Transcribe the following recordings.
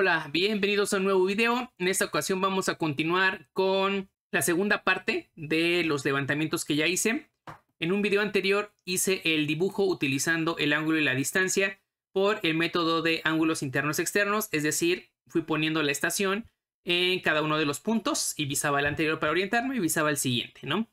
Hola, bienvenidos a un nuevo video. En esta ocasión vamos a continuar con la segunda parte de los levantamientos que ya hice. En un video anterior hice el dibujo utilizando el ángulo y la distancia por el método de ángulos internos externos, es decir, fui poniendo la estación en cada uno de los puntos y visaba el anterior para orientarme y visaba el siguiente, ¿no?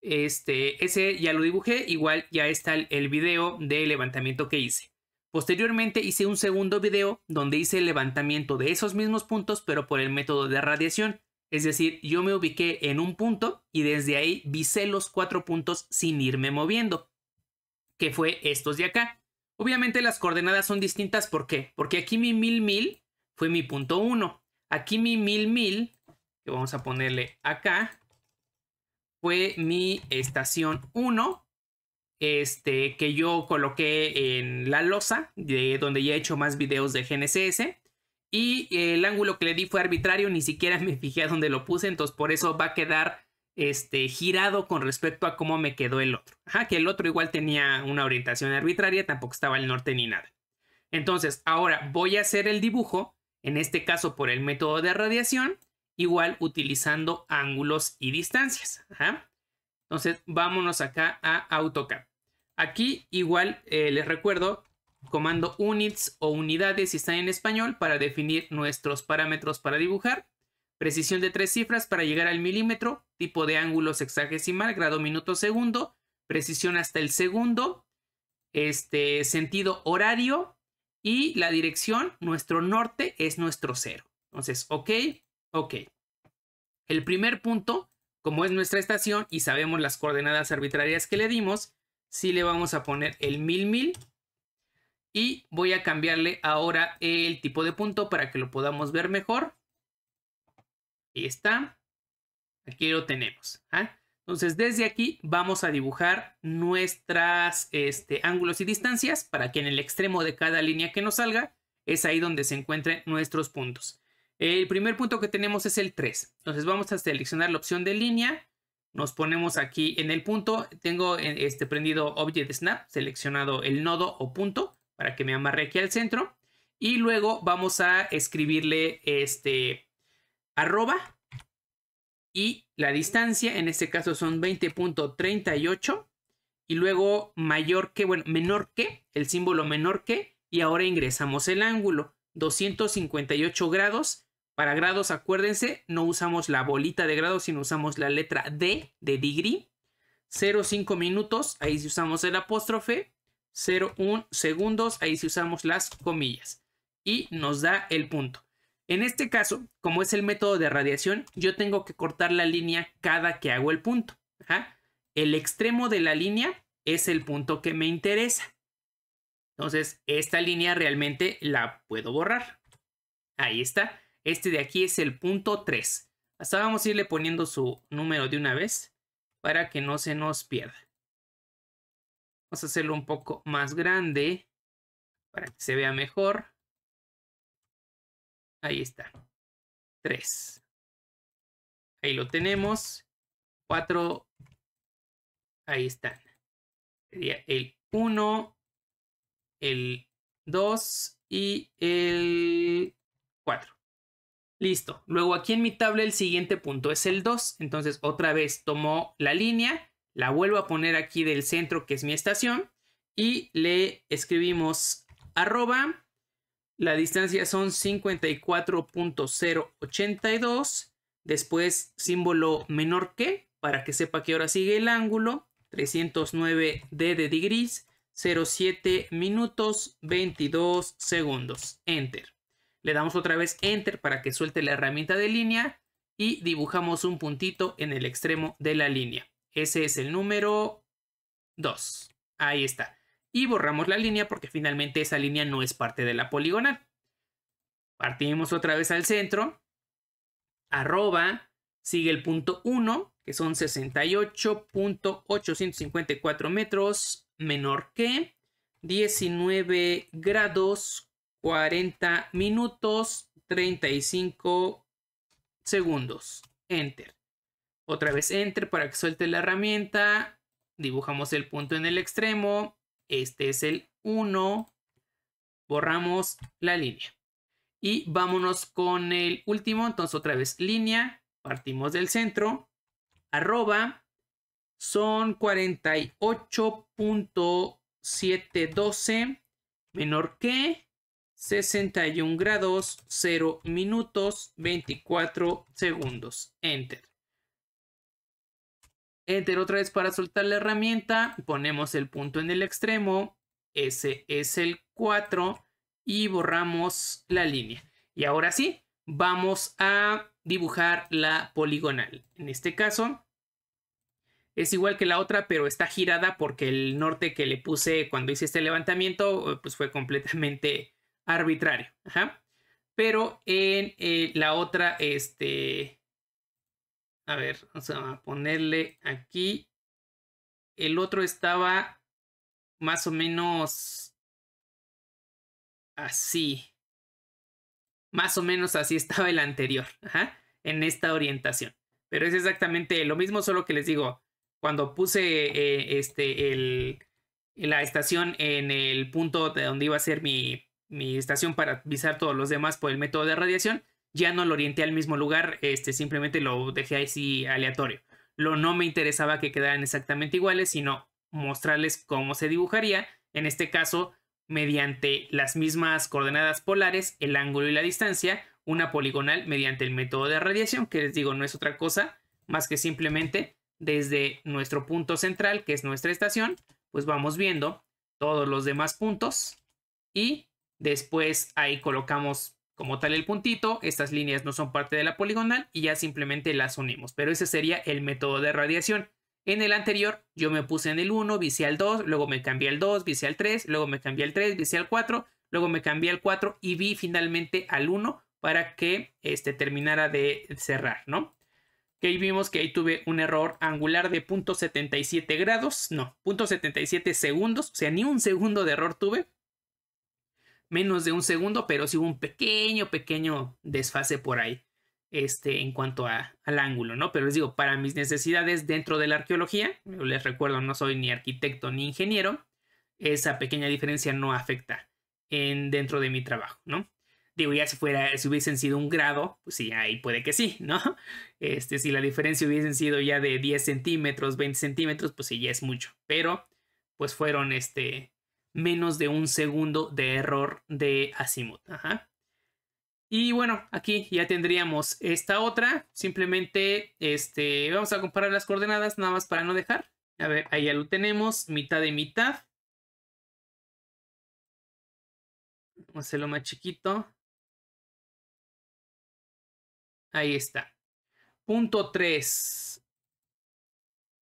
Este, ese ya lo dibujé, igual ya está el video de levantamiento que hice. Posteriormente hice un segundo video donde hice el levantamiento de esos mismos puntos pero por el método de radiación, es decir, yo me ubiqué en un punto y desde ahí visé los cuatro puntos sin irme moviendo, que fue estos de acá. Obviamente las coordenadas son distintas, ¿por qué? Porque aquí mi 1000 mil fue mi punto 1, aquí mi mil 1000, que vamos a ponerle acá, fue mi estación 1 este, que yo coloqué en la losa, de donde ya he hecho más videos de GNSS. Y el ángulo que le di fue arbitrario, ni siquiera me fijé a dónde lo puse, entonces por eso va a quedar este, girado con respecto a cómo me quedó el otro. Ajá, que el otro igual tenía una orientación arbitraria, tampoco estaba al norte ni nada. Entonces, ahora voy a hacer el dibujo, en este caso por el método de radiación, igual utilizando ángulos y distancias. Entonces, vámonos acá a AutoCAD. Aquí igual eh, les recuerdo comando units o unidades si están en español para definir nuestros parámetros para dibujar. Precisión de tres cifras para llegar al milímetro, tipo de ángulo sexagesimal, grado minuto segundo, precisión hasta el segundo, este sentido horario y la dirección, nuestro norte es nuestro cero. Entonces, ok, ok. El primer punto, como es nuestra estación y sabemos las coordenadas arbitrarias que le dimos, si le vamos a poner el 1000 y voy a cambiarle ahora el tipo de punto para que lo podamos ver mejor. Ahí está. Aquí lo tenemos. ¿ah? Entonces desde aquí vamos a dibujar nuestras este, ángulos y distancias para que en el extremo de cada línea que nos salga es ahí donde se encuentren nuestros puntos. El primer punto que tenemos es el 3. Entonces vamos a seleccionar la opción de línea nos ponemos aquí en el punto. Tengo eh, este prendido Object Snap, seleccionado el nodo o punto para que me amarre aquí al centro. Y luego vamos a escribirle este arroba y la distancia, en este caso son 20.38 y luego mayor que, bueno, menor que, el símbolo menor que y ahora ingresamos el ángulo, 258 grados para grados, acuérdense, no usamos la bolita de grados, sino usamos la letra D de degree. 0,5 minutos, ahí si usamos el apóstrofe. 0,1 segundos, ahí si usamos las comillas. Y nos da el punto. En este caso, como es el método de radiación, yo tengo que cortar la línea cada que hago el punto. El extremo de la línea es el punto que me interesa. Entonces, esta línea realmente la puedo borrar. Ahí está. Este de aquí es el punto 3. Hasta vamos a irle poniendo su número de una vez para que no se nos pierda. Vamos a hacerlo un poco más grande para que se vea mejor. Ahí está. 3. Ahí lo tenemos. 4. Ahí están. Sería el 1, el 2 y el 4. Listo. Luego aquí en mi tabla el siguiente punto es el 2. Entonces otra vez tomó la línea, la vuelvo a poner aquí del centro que es mi estación y le escribimos arroba. La distancia son 54.082. Después símbolo menor que para que sepa que hora sigue el ángulo. 309 D de degrees 07 minutos 22 segundos. Enter. Le damos otra vez Enter para que suelte la herramienta de línea y dibujamos un puntito en el extremo de la línea. Ese es el número 2. Ahí está. Y borramos la línea porque finalmente esa línea no es parte de la poligonal. Partimos otra vez al centro. Arroba. Sigue el punto 1, que son 68.854 metros menor que 19 grados 40 minutos 35 segundos. Enter. Otra vez enter para que suelte la herramienta. Dibujamos el punto en el extremo. Este es el 1. Borramos la línea. Y vámonos con el último. Entonces otra vez línea. Partimos del centro. Arroba. Son 48.712 menor que 61 grados 0 minutos 24 segundos. Enter. Enter otra vez para soltar la herramienta. Ponemos el punto en el extremo. Ese es el 4. Y borramos la línea. Y ahora sí, vamos a dibujar la poligonal. En este caso, es igual que la otra, pero está girada porque el norte que le puse cuando hice este levantamiento, pues fue completamente arbitrario. Pero en eh, la otra, este... A ver, vamos a ponerle aquí. El otro estaba más o menos así. Más o menos así estaba el anterior, en esta orientación. Pero es exactamente lo mismo, solo que les digo, cuando puse eh, este, el, la estación en el punto de donde iba a ser mi, mi estación para avisar todos los demás por el método de radiación, ya no lo orienté al mismo lugar, este, simplemente lo dejé así aleatorio. Lo no me interesaba que quedaran exactamente iguales, sino mostrarles cómo se dibujaría, en este caso, mediante las mismas coordenadas polares, el ángulo y la distancia, una poligonal mediante el método de radiación, que les digo, no es otra cosa más que simplemente desde nuestro punto central, que es nuestra estación, pues vamos viendo todos los demás puntos y Después ahí colocamos como tal el puntito, estas líneas no son parte de la poligonal y ya simplemente las unimos, pero ese sería el método de radiación. En el anterior yo me puse en el 1, vicié al 2, luego me cambié al 2, vicié al 3, luego me cambié al 3, vicié al 4, luego me cambié al 4 y vi finalmente al 1 para que este, terminara de cerrar, ¿no? Que ahí vimos que ahí tuve un error angular de .77 grados, no, 0.77 segundos, o sea, ni un segundo de error tuve, menos de un segundo, pero sí hubo un pequeño, pequeño desfase por ahí este, en cuanto al ángulo, ¿no? Pero les digo, para mis necesidades dentro de la arqueología, les recuerdo, no soy ni arquitecto ni ingeniero, esa pequeña diferencia no afecta en, dentro de mi trabajo, ¿no? Digo, ya si fuera, si hubiesen sido un grado, pues sí, ahí puede que sí, ¿no? Este, si la diferencia hubiesen sido ya de 10 centímetros, 20 centímetros, pues sí, ya es mucho. Pero, pues fueron, este, menos de un segundo de error de azimut. Ajá. Y bueno, aquí ya tendríamos esta otra. Simplemente este, vamos a comparar las coordenadas nada más para no dejar. A ver, ahí ya lo tenemos, mitad de mitad. Vamos a hacerlo más chiquito. Ahí está. Punto 3.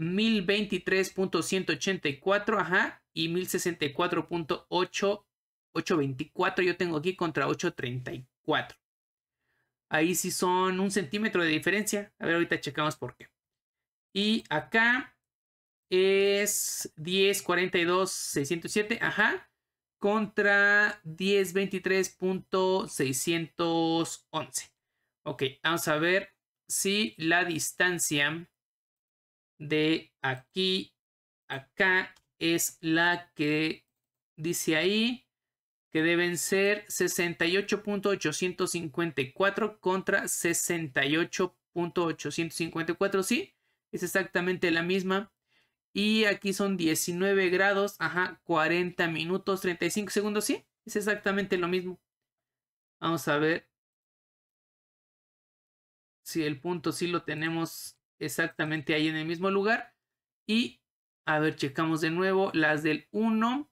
1023.184, ajá, y 1064.824 yo tengo aquí contra 834. Ahí sí son un centímetro de diferencia. A ver, ahorita checamos por qué. Y acá es 1042.607, ajá, contra 1023.611. Ok, vamos a ver si la distancia de aquí, acá, es la que dice ahí que deben ser 68.854 contra 68.854, sí, es exactamente la misma. Y aquí son 19 grados, ajá, 40 minutos, 35 segundos, sí, es exactamente lo mismo. Vamos a ver si el punto sí lo tenemos exactamente ahí en el mismo lugar. Y a ver, checamos de nuevo las del 1,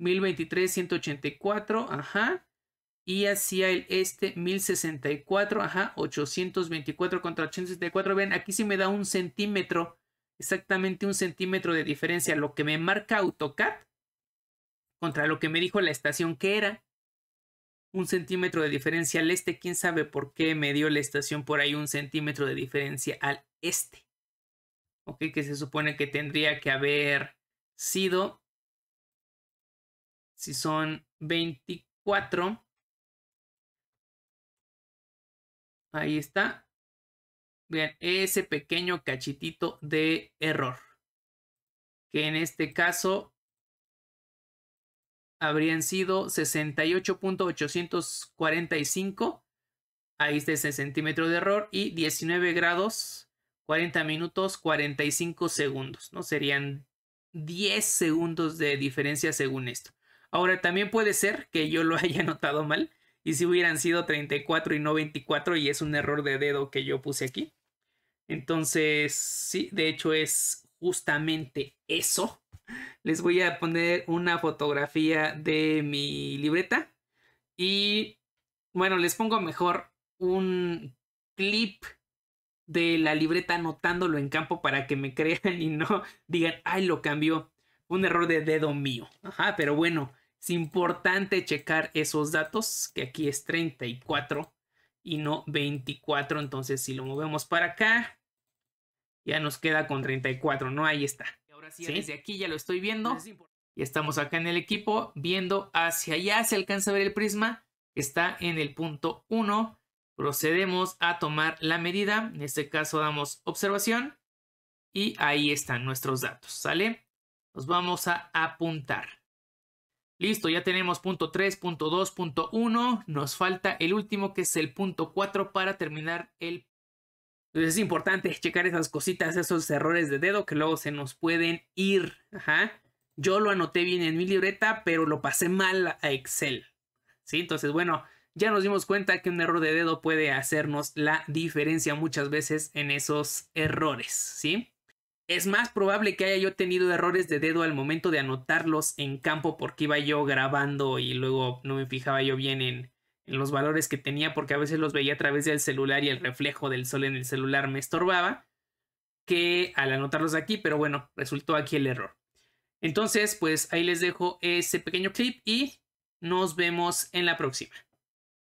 1023, 184, ajá. Y hacia el este, 1064, ajá, 824 contra 864. Ven, aquí sí me da un centímetro, exactamente un centímetro de diferencia. Lo que me marca AutoCAD contra lo que me dijo la estación que era. Un centímetro de diferencia al este, quién sabe por qué me dio la estación por ahí un centímetro de diferencia al este. Ok, que se supone que tendría que haber sido, si son 24, ahí está. Vean, ese pequeño cachitito de error. Que en este caso habrían sido 68.845. Ahí está ese centímetro de error. Y 19 grados 40 minutos 45 segundos, ¿no? Serían 10 segundos de diferencia según esto. Ahora, también puede ser que yo lo haya notado mal y si hubieran sido 34 y no 24 y es un error de dedo que yo puse aquí. Entonces, sí, de hecho es justamente eso. Les voy a poner una fotografía de mi libreta y bueno, les pongo mejor un clip de la libreta anotándolo en campo para que me crean y no digan, ay, lo cambió. Un error de dedo mío. Ajá, pero bueno, es importante checar esos datos, que aquí es 34 y no 24. Entonces, si lo movemos para acá, ya nos queda con 34, ¿no? Ahí está. ahora sí, desde aquí ya lo estoy viendo. y estamos acá en el equipo viendo hacia allá, se alcanza a ver el prisma. Está en el punto 1 procedemos a tomar la medida. En este caso damos observación y ahí están nuestros datos, ¿sale? nos vamos a apuntar. Listo, ya tenemos punto 3, punto 2, punto 1. Nos falta el último que es el punto 4 para terminar el... Pues es importante checar esas cositas, esos errores de dedo que luego se nos pueden ir. Yo lo anoté bien en mi libreta, pero lo pasé mal a Excel. ¿Sí? Entonces, bueno, ya nos dimos cuenta que un error de dedo puede hacernos la diferencia muchas veces en esos errores, ¿sí? Es más probable que haya yo tenido errores de dedo al momento de anotarlos en campo porque iba yo grabando y luego no me fijaba yo bien en, en los valores que tenía porque a veces los veía a través del celular y el reflejo del sol en el celular me estorbaba que al anotarlos aquí, pero bueno, resultó aquí el error. Entonces, pues ahí les dejo ese pequeño clip y nos vemos en la próxima.